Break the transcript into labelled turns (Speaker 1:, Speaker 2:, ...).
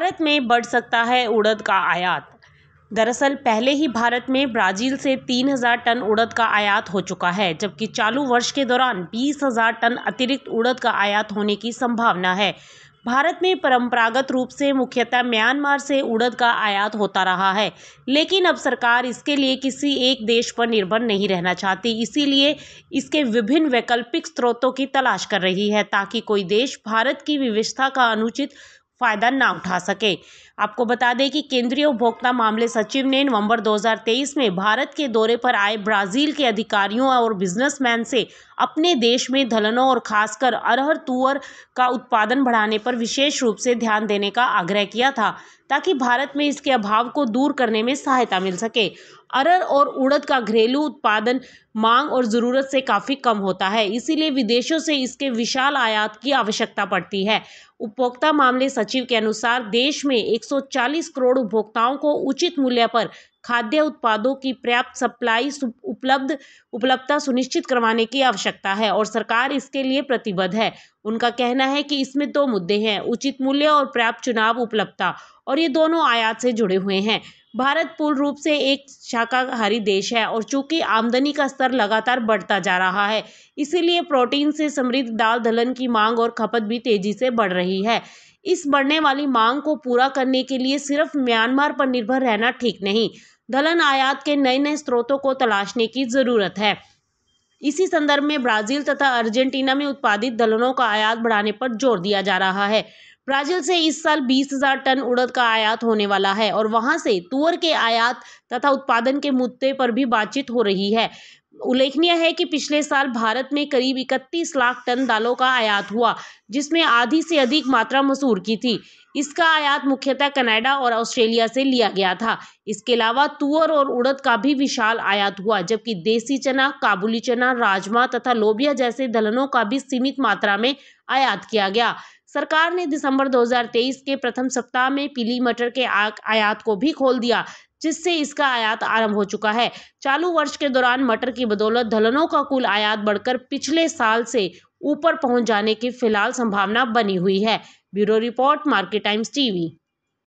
Speaker 1: भारत में बढ़ सकता है उड़द का आयात दरअसल पहले ही भारत में ब्राज़ील से 3000 टन उड़द का आयात हो चुका है जबकि चालू वर्ष के दौरान 20000 टन अतिरिक्त उड़द का आयात होने की संभावना है भारत में परंपरागत रूप से मुख्यतः म्यांमार से उड़द का आयात होता रहा है लेकिन अब सरकार इसके लिए किसी एक देश पर निर्भर नहीं रहना चाहती इसीलिए इसके विभिन्न वैकल्पिक स्रोतों की तलाश कर रही है ताकि कोई देश भारत की विविधता का अनुचित फ़ायदा ना उठा सके आपको बता दें कि केंद्रीय उपभोक्ता मामले सचिव ने नवंबर 2023 में भारत के दौरे पर आए ब्राज़ील के अधिकारियों और बिजनेसमैन से अपने देश में दलहनों और खासकर अरहर तुअर का उत्पादन बढ़ाने पर विशेष रूप से ध्यान देने का आग्रह किया था ताकि भारत में इसके अभाव को दूर करने में सहायता मिल सके अरहर और उड़द का घरेलू उत्पादन मांग और ज़रूरत से काफ़ी कम होता है इसीलिए विदेशों से इसके विशाल आयात की आवश्यकता पड़ती है उपभोक्ता मामले सचिव के अनुसार देश में 140 करोड़ उपभोक्ताओं को उचित मूल्य पर खाद्य उत्पादों की पर्याप्त सप्लाई उपलब्ध उपलब्धता सुनिश्चित करवाने की आवश्यकता आवश्यकता है और सरकार इसके लिए प्रतिबद्ध है उनका कहना है कि इसमें दो मुद्दे हैं उचित मूल्य और पर्याप्त चुनाव उपलब्धता और ये दोनों आयात से जुड़े हुए हैं भारत पूर्ण रूप से एक शाकाहारी देश है और चूंकि आमदनी का स्तर लगातार बढ़ता जा रहा है इसीलिए प्रोटीन से समृद्ध दाल दलहन की मांग और खपत भी तेजी से बढ़ रही है इस बढ़ने वाली मांग को पूरा करने के लिए सिर्फ म्यांमार पर निर्भर रहना ठीक नहीं दलहन आयात के नए नए स्रोतों को तलाशने की ज़रूरत है इसी संदर्भ में ब्राजील तथा अर्जेंटीना में उत्पादित दलहनों का आयात बढ़ाने पर जोर दिया जा रहा है ब्राजील से इस साल 20,000 टन उड़द का आयात होने वाला है और वहां से तुअर के आयात तथा उत्पादन के मुद्दे पर भी बातचीत हो रही है उल्लेखनीय है कि पिछले साल भारत में करीब इकतीस लाख टन दालों का आयात हुआ जिसमें आधी से अधिक मात्रा मसूर की थी इसका आयात मुख्यतः कनाडा और ऑस्ट्रेलिया से लिया गया था इसके अलावा तुअर और उड़द का भी विशाल आयात हुआ जबकि देसी चना काबुली चना राजमा तथा लोबिया जैसे दलहनों का भी सीमित मात्रा में आयात किया गया सरकार ने दिसंबर 2023 के प्रथम सप्ताह में पीली मटर के आयात को भी खोल दिया जिससे इसका आयात आरंभ हो चुका है चालू वर्ष के दौरान मटर की बदौलत दलहनों का कुल आयात बढ़कर पिछले साल से ऊपर पहुंच जाने की फिलहाल संभावना बनी हुई है bureau report Market Times TV